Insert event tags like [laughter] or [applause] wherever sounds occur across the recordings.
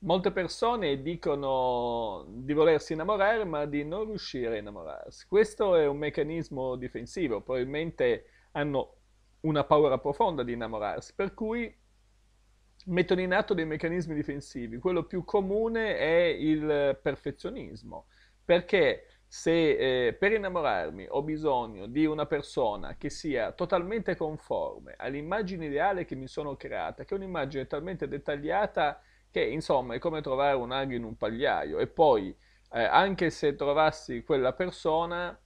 Molte persone dicono di volersi innamorare ma di non riuscire a innamorarsi. Questo è un meccanismo difensivo, probabilmente hanno una paura profonda di innamorarsi, per cui mettono in atto dei meccanismi difensivi. Quello più comune è il perfezionismo, perché se eh, per innamorarmi ho bisogno di una persona che sia totalmente conforme all'immagine ideale che mi sono creata, che è un'immagine talmente dettagliata che insomma è come trovare un aglio in un pagliaio e poi eh, anche se trovassi quella persona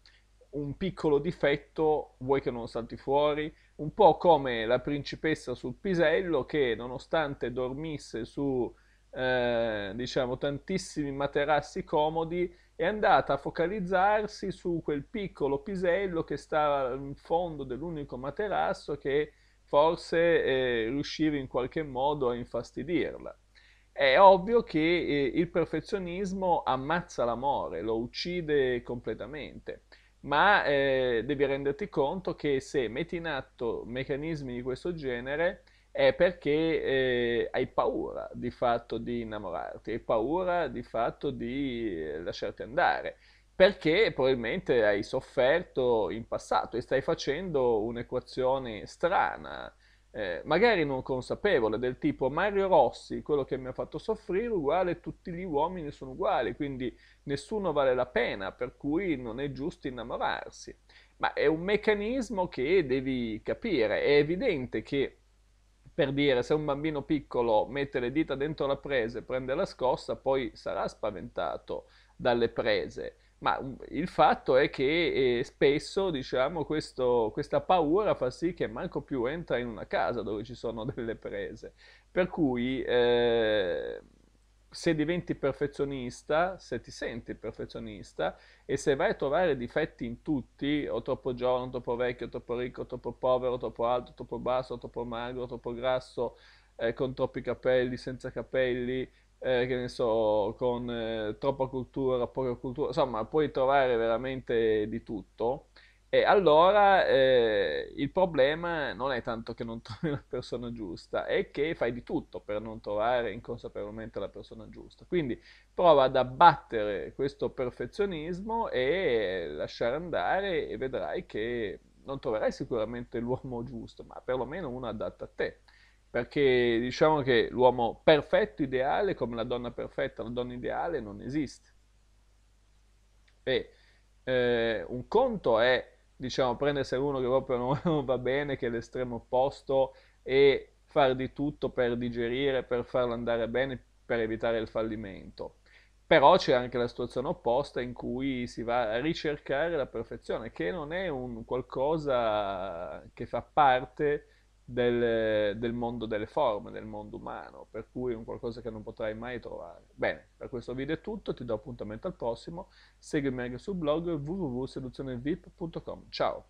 un piccolo difetto vuoi che non salti fuori un po' come la principessa sul pisello che nonostante dormisse su eh, diciamo tantissimi materassi comodi è andata a focalizzarsi su quel piccolo pisello che stava in fondo dell'unico materasso che forse eh, riusciva in qualche modo a infastidirla è ovvio che eh, il perfezionismo ammazza l'amore, lo uccide completamente, ma eh, devi renderti conto che se metti in atto meccanismi di questo genere è perché eh, hai paura di fatto di innamorarti, hai paura di fatto di eh, lasciarti andare, perché probabilmente hai sofferto in passato e stai facendo un'equazione strana eh, magari non consapevole, del tipo Mario Rossi, quello che mi ha fatto soffrire, uguale tutti gli uomini sono uguali, quindi nessuno vale la pena, per cui non è giusto innamorarsi. Ma è un meccanismo che devi capire, è evidente che per dire, se un bambino piccolo mette le dita dentro la presa e prende la scossa, poi sarà spaventato dalle prese. Ma mm, il fatto è che eh, spesso, diciamo, questo, questa paura fa sì che manco più entra in una casa dove ci sono delle prese. Per cui... Eh, se diventi perfezionista, se ti senti perfezionista e se vai a trovare difetti in tutti, o troppo giovane, troppo vecchio, troppo ricco, troppo povero, troppo alto, troppo basso, troppo magro, troppo grasso, eh, con troppi capelli, senza capelli, eh, che ne so, con eh, troppa cultura, poca cultura, insomma puoi trovare veramente di tutto e allora eh, il problema non è tanto che non trovi la persona giusta, è che fai di tutto per non trovare inconsapevolmente la persona giusta. Quindi prova ad abbattere questo perfezionismo e lasciare andare e vedrai che non troverai sicuramente l'uomo giusto, ma perlomeno uno adatto a te. Perché diciamo che l'uomo perfetto, ideale, come la donna perfetta, la donna ideale non esiste. E eh, un conto è diciamo, prendersi uno che proprio non, [laughs] non va bene, che è l'estremo opposto, e fare di tutto per digerire, per farlo andare bene, per evitare il fallimento. Però c'è anche la situazione opposta in cui si va a ricercare la perfezione, che non è un qualcosa che fa parte del, del, mondo delle forme, del mondo umano, per cui è un qualcosa che non potrai mai trovare. Bene, per questo video è tutto, ti do appuntamento al prossimo, seguimi anche sul blog www.seduzionevip.com. Ciao!